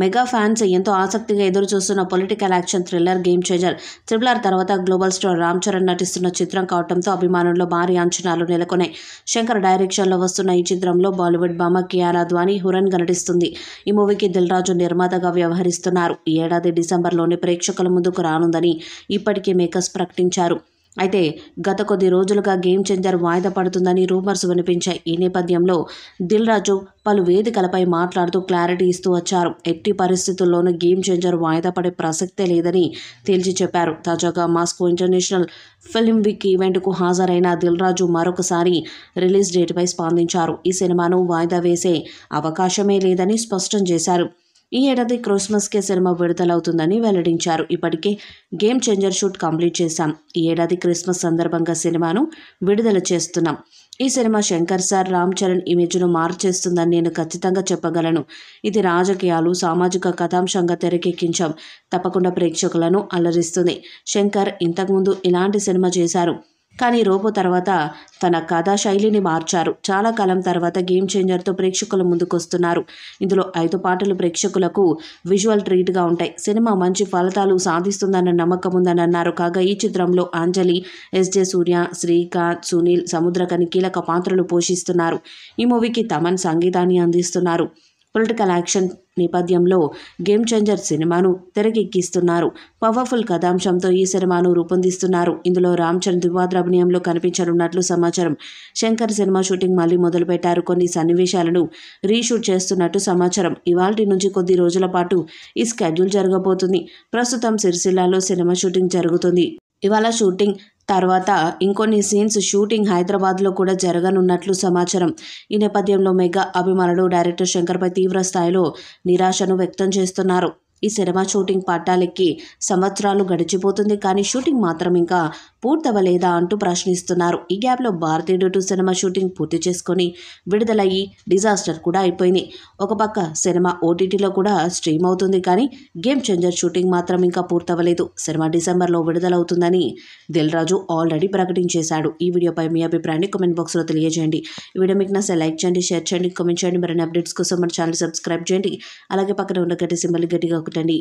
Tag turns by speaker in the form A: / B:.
A: mega fans ఎంతో ఆసక్తిగా ఎదురు చూస్తున్న political action thriller game changer triple R తర్వాత గ్లోబల్ స్టార్ రామ్ చరణ్ నటిస్తున్న చిత్రం కావడంతో అభిమానుల్లో భారీ అంచనాలు నెలకొన్నాయి శంకర్ డైరెక్షన్లో వస్తున్న ఈ చిత్రంలో బాలీవుడ్ భామ కియారా అద్వానీ హురన్ నటిస్తుంది ఈ మూవీకి రాజు నిర్మాతగా వ్యవహరిస్తున్నారు ఈ ఏడాది డిసెంబర్లోనే ప్రేక్షకుల ముందుకు రానుందని ఇప్పటికే మేకర్స్ ప్రకటించారు అయితే గత కొద్ది రోజులుగా గేమ్ చేంజర్ వాయిదా పడుతుందని రూమర్స్ వినిపించాయి ఈ నేపథ్యంలో దిల్ రాజు పలు వేదికలపై మాట్లాడుతూ క్లారిటీ ఇస్తూ వచ్చారు ఎట్టి పరిస్థితుల్లోనూ గేమ్ చేంజర్ వాయిదా పడే ప్రసక్తే లేదని తేల్చి చెప్పారు తాజాగా మాస్కో ఇంటర్నేషనల్ ఫిల్మ్ వీక్ ఈవెంట్కు హాజరైన దిల్ రాజు మరొకసారి రిలీజ్ డేట్పై స్పందించారు ఈ సినిమాను వాయిదా వేసే అవకాశమే లేదని స్పష్టం చేశారు ఈ ఏడాది క్రిస్మస్కే సినిమా విడుదలవుతుందని వెల్లడించారు ఇప్పటికే గేమ్ చేంజర్ షూట్ కంప్లీట్ చేశాం ఈ ఏడాది క్రిస్మస్ సందర్భంగా సినిమాను విడుదల చేస్తున్నాం ఈ సినిమా శంకర్ సార్ రామ్ చరణ్ ఇమేజ్ను మార్చేస్తుందని నేను ఖచ్చితంగా చెప్పగలను ఇది రాజకీయాలు సామాజిక కథాంశంగా తెరకెక్కించాం తప్పకుండా ప్రేక్షకులను అలరిస్తుంది శంకర్ ఇంతకుముందు ఇలాంటి సినిమా చేశారు కానీ రోబో తర్వాత తన కథా శైలిని మార్చారు చాలా కాలం తర్వాత గేమ్ చేంజర్తో ప్రేక్షకుల ముందుకొస్తున్నారు ఇందులో ఐదు పాటలు ప్రేక్షకులకు విజువల్ ట్రీట్గా ఉంటాయి సినిమా మంచి ఫలితాలు సాధిస్తుందన్న నమ్మకం ఉందని అన్నారు కాగా ఈ చిత్రంలో అంజలి ఎస్జే సూర్య శ్రీకాంత్ సునీల్ సముద్రకని కీలక పాత్రలు పోషిస్తున్నారు ఈ మూవీకి తమన్ సంగీతాన్ని అందిస్తున్నారు పొలిటికల్ యాక్షన్ నేపథ్యంలో గేమ్ చేంజర్ సినిమాను తెరకెక్కిస్తున్నారు పవర్ఫుల్ కథాంశంతో ఈ సినిమాను రూపొందిస్తున్నారు ఇందులో రామ్ చరణ్ దివాద్ర అభినయంలో కనిపించనున్నట్లు సమాచారం శంకర్ సినిమా షూటింగ్ మళ్ళీ మొదలుపెట్టారు కొన్ని సన్నివేశాలను రీషూట్ చేస్తున్నట్టు సమాచారం ఇవాల్టి నుంచి కొద్ది రోజుల పాటు ఈ స్కెడ్యూల్ జరగబోతుంది ప్రస్తుతం సిరిసిల్లాలో సినిమా షూటింగ్ జరుగుతుంది ఇవాళ షూటింగ్ తర్వాత ఇంకొన్ని సీన్స్ షూటింగ్ హైదరాబాద్లో కూడా జరగనున్నట్లు సమాచారం ఈ నేపథ్యంలో మెగా అభిమానులు డైరెక్టర్ శంకర్పై తీవ్ర స్థాయిలో నిరాశను వ్యక్తం చేస్తున్నారు ఈ సినిమా షూటింగ్ పట్టాలెక్కి సంవత్సరాలు గడిచిపోతుంది కానీ షూటింగ్ మాత్రం ఇంకా పూర్తవలేదా అంటూ ప్రశ్నిస్తున్నారు ఈ గ్యాప్ లో భారతీయుడు టూ సినిమా షూటింగ్ పూర్తి చేసుకొని విడుదలయ్యి డిజాస్టర్ కూడా అయిపోయింది ఒక పక్క సినిమా ఓటీటీలో కూడా స్ట్రీమ్ అవుతుంది కానీ గేమ్ చేంజర్ షూటింగ్ మాత్రం ఇంకా పూర్తవలేదు సినిమా డిసెంబర్లో విడుదలవుతుందని దిల్ రాజు ఆల్రెడీ ప్రకటించేశాడు ఈ వీడియోపై మీ అభిప్రాయాన్ని కామెంట్ బాక్స్లో తెలియజేయండి ఈ వీడియో మీకు నచ్చే లైక్ చేయండి షేర్ చేయండి కామెంట్ చేయండి మరిన్ని అప్డేట్స్ కోసం మన ఛానల్ సబ్స్క్రైబ్ చేయండి అలాగే పక్కన ఉన్న గట్టి సింబల్ గట్టిగా ఒకటండి